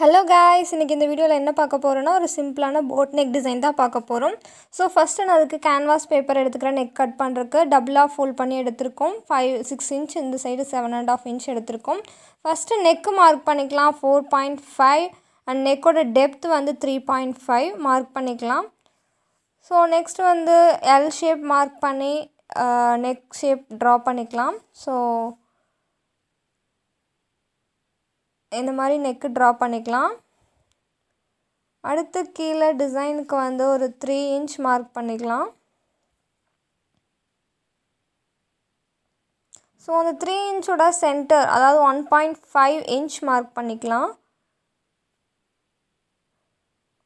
hello guys இன்றைக்கி இந்த வீடியோவில் என்ன பார்க்க போகிறோன்னா ஒரு சிம்பிளான போட் நெக் டிசைன் தான் பார்க்க போகிறோம் ஸோ ஃபஸ்ட்டு நான் அதுக்கு கேன்வாஸ் பேப்பர் எடுத்துக்கிறேன் நெக் கட் பண்ணுறதுக்கு டபுளாக ஃபோல்ட் பண்ணி எடுத்திருக்கோம் ஃபைவ் சிக்ஸ் இன்ச் இந்த side seven and half inch எடுத்திருக்கோம் ஃபஸ்ட்டு நெக்கு மார்க் பண்ணிக்கலாம் ஃபோர் பாயிண்ட் ஃபைவ் அண்ட் நெக்கோட டெப்த் வந்து த்ரீ பாயிண்ட் ஃபைவ் மார்க் பண்ணிக்கலாம் ஸோ நெக்ஸ்ட் வந்து எல் ஷேப் மார்க் பண்ணி நெக் ஷேப் ட்ரா பண்ணிக்கலாம் ஸோ இந்த மாதிரி நெக்கு ட்ரா பண்ணிக்கலாம் அடுத்து கீழே டிசைனுக்கு வந்து ஒரு த்ரீ இன்ச் மார்க் பண்ணிக்கலாம் ஸோ அந்த த்ரீ இன்ச்சோட சென்டர் அதாவது one point five inch mark பண்ணிக்கலாம்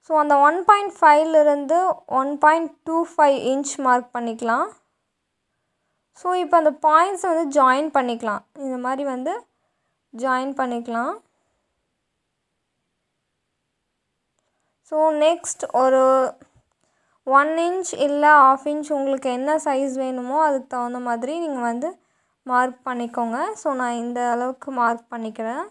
ஸோ அந்த ஒன் பாயிண்ட் ஃபைவ்லேருந்து one point two five inch mark பண்ணிக்கலாம் ஸோ இப்போ அந்த பாயிண்ட்ஸை வந்து ஜாயின் பண்ணிக்கலாம் இந்த மாதிரி வந்து ஜாயின் பண்ணிக்கலாம் ஸோ நெக்ஸ்ட் ஒரு ஒன் இன்ச் இல்லை ஆஃப் இன்ச் உங்களுக்கு என்ன சைஸ் வேணுமோ அதுக்கு தகுந்த மாதிரி நீங்கள் வந்து மார்க் பண்ணிக்கோங்க ஸோ நான் இந்த அளவுக்கு மார்க் பண்ணிக்கிறேன்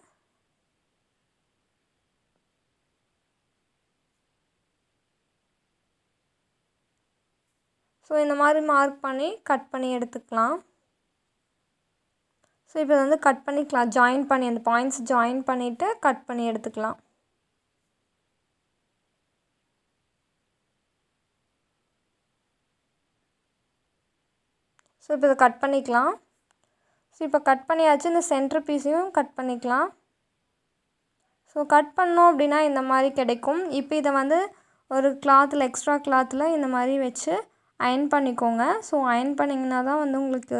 ஸோ இந்த மாதிரி மார்க் பண்ணி கட் பண்ணி எடுத்துக்கலாம் ஸோ இப்போ வந்து கட் பண்ணிக்கலாம் ஜாயின் பண்ணி அந்த பாயிண்ட்ஸ் ஜாயின் பண்ணிவிட்டு கட் பண்ணி எடுத்துக்கலாம் ஸோ இப்போ இதை கட் பண்ணிக்கலாம் ஸோ இப்போ கட் பண்ணியாச்சு இந்த சென்டர் பீஸையும் கட் பண்ணிக்கலாம் ஸோ கட் பண்ணோம் அப்படின்னா இந்த மாதிரி கிடைக்கும் இப்போ இதை வந்து ஒரு கிளாத்தில் எக்ஸ்ட்ரா கிளாத்தில் இந்த மாதிரி வச்சு அயன் பண்ணிக்கோங்க ஸோ அயன் பண்ணிங்கன்னா தான் வந்து உங்களுக்கு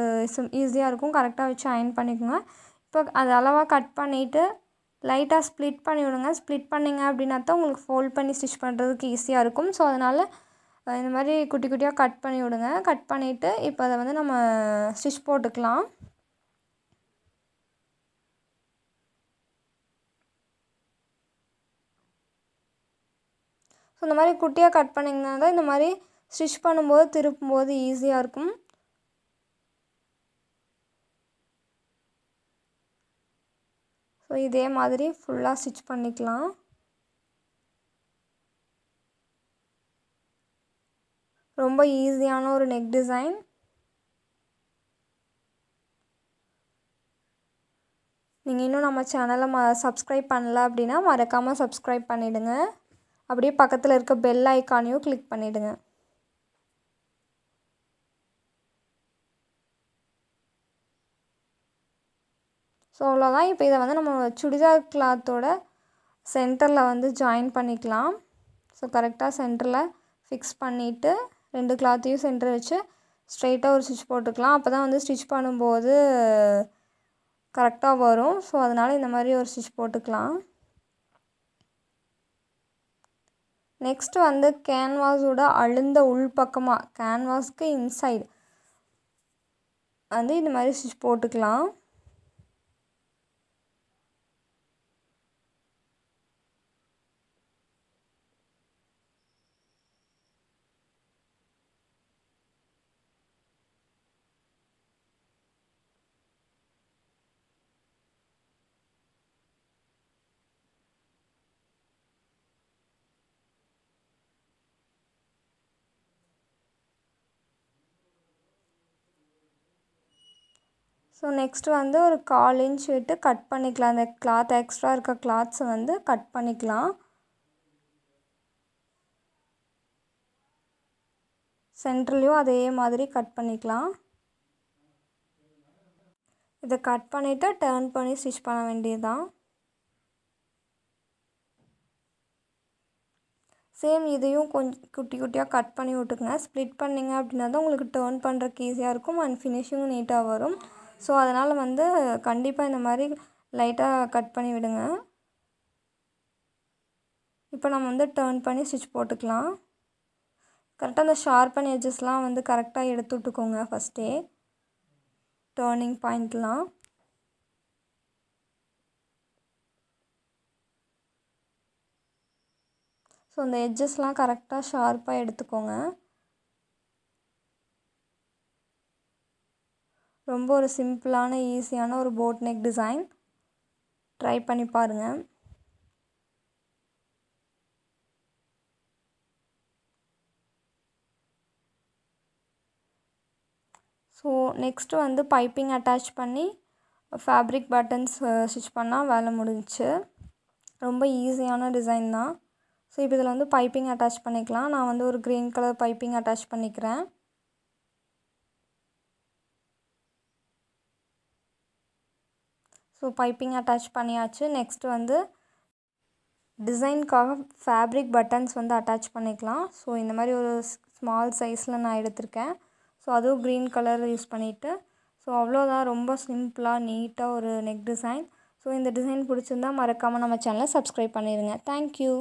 ஈஸியாக இருக்கும் கரெக்டாக வச்சு அயன் பண்ணிக்கோங்க இப்போ அது அளவாக கட் பண்ணிவிட்டு லைட்டாக ஸ்ப்ளிட் பண்ணி விடுங்க ஸ்ப்ளிட் பண்ணிங்க அப்படின்னா தான் உங்களுக்கு ஃபோல்ட் பண்ணி ஸ்டிச் பண்ணுறதுக்கு ஈஸியாக இருக்கும் ஸோ அதனால் இந்த மாதிரி குட்டி குட்டியாக கட் பண்ணி விடுங்க கட் பண்ணிவிட்டு இப்போ அதை வந்து நம்ம ஸ்டிச் போட்டுக்கலாம் ஸோ இந்த மாதிரி குட்டியாக கட் பண்ணிங்கன்னா தான் இந்த மாதிரி ஸ்டிச் பண்ணும்போது திருப்பும்போது ஈஸியாக இருக்கும் ஸோ இதே மாதிரி ஃபுல்லாக ஸ்டிச் பண்ணிக்கலாம் ரொம்ப ஈஸியான ஒரு நெக் டிசைன் நீங்கள் இன்னும் நம்ம சேனலை ம சப்ஸ்கிரைப் பண்ணல அப்படின்னா மறக்காமல் சப்ஸ்கிரைப் பண்ணிவிடுங்க அப்படியே பக்கத்தில் இருக்க பெல் ஐக்கானையும் கிளிக் பண்ணிவிடுங்க ஸோ அவ்வளோதான் இப்போ இதை வந்து நம்ம சுடிதார் கிளாத்தோட சென்டரில் வந்து ஜாயின் பண்ணிக்கலாம் ஸோ கரெக்டாக சென்டரில் ஃபிக்ஸ் பண்ணிவிட்டு ரெண்டு கிளாத்தையும் சென்டர் வச்சு ஸ்ட்ரைட்டாக ஒரு ஸ்டிச் போட்டுக்கலாம் அப்போ தான் வந்து ஸ்டிச் பண்ணும்போது கரெக்டாக வரும் ஸோ அதனால் இந்த மாதிரி ஒரு ஸ்டிச் போட்டுக்கலாம் நெக்ஸ்ட் வந்து கேன்வாஸோட அழுந்த உள்பக்கமாக கேன்வாஸ்க்கு இன்சைடு வந்து இந்த மாதிரி ஸ்டிச் போட்டுக்கலாம் ஸோ நெக்ஸ்ட்டு வந்து ஒரு கால் இன்ச் விட்டு கட் பண்ணிக்கலாம் அந்த கிளாத் எக்ஸ்ட்ரா இருக்க கிளாத்ஸை வந்து கட் பண்ணிக்கலாம் சென்ட்ரலையும் அதே மாதிரி கட் பண்ணிக்கலாம் இதை கட் பண்ணிவிட்டு டேர்ன் பண்ணி ஸ்டிச் பண்ண வேண்டியது சேம் இதையும் கொஞ்சம் குட்டி குட்டியாக கட் பண்ணி விட்டுக்குங்க ஸ்ப்ளிட் பண்ணிங்க அப்படின்னா தான் உங்களுக்கு டேர்ன் பண்ணுறக்கு ஈஸியாக இருக்கும் அண்ட் ஃபினிஷிங்கும் நீட்டாக வரும் ஸோ அதனால் வந்து கண்டிப்பாக இந்த மாதிரி லைட்டாக கட் பண்ணி விடுங்க இப்போ நம்ம வந்து டேர்ன் பண்ணி ஸ்டிச் போட்டுக்கலாம் கரெக்டாக அந்த ஷார்பன் எஜஸ்லாம் வந்து கரெக்டாக எடுத்து விட்டுக்கோங்க ஃபஸ்ட்டே டேர்னிங் பாயிண்ட்லாம் ஸோ அந்த எட்ஜஸ்லாம் கரெக்டாக ஷார்ப்பாக எடுத்துக்கோங்க ரொம்ப ஒரு சிம்பிளான ஈஸியான ஒரு போட் நெக் டிசைன் ட்ரை பண்ணி பாருங்கள் ஸோ நெக்ஸ்ட்டு வந்து பைப்பிங் அட்டாச் பண்ணி ஃபேப்ரிக் பட்டன்ஸ் ஸ்டிச் பண்ணால் வேலை முடிஞ்சிச்சு ரொம்ப ஈஸியான டிசைன் தான் ஸோ இப்போ இதில் வந்து பைப்பிங் அட்டாச் பண்ணிக்கலாம் நான் வந்து ஒரு க்ரீன் கலர் பைப்பிங் அட்டாச் பண்ணிக்கிறேன் ஸோ பைப்பிங் அட்டாச் பண்ணியாச்சு நெக்ஸ்ட் வந்து டிசைனுக்காக ஃபேப்ரிக் பட்டன்ஸ் வந்து அட்டாச் பண்ணிக்கலாம் ஸோ இந்த மாதிரி ஒரு ஸ்மால் சைஸில் நான் எடுத்திருக்கேன் ஸோ அதுவும் க்ரீன் கலர் யூஸ் பண்ணிவிட்டு ஸோ அவ்வளோதான் ரொம்ப சிம்பிளாக நீட்டாக ஒரு நெக் டிசைன் ஸோ இந்த டிசைன் பிடிச்சிருந்தால் மறக்காமல் நம்ம சேனலை சப்ஸ்கிரைப் பண்ணிடுங்க தேங்க்யூ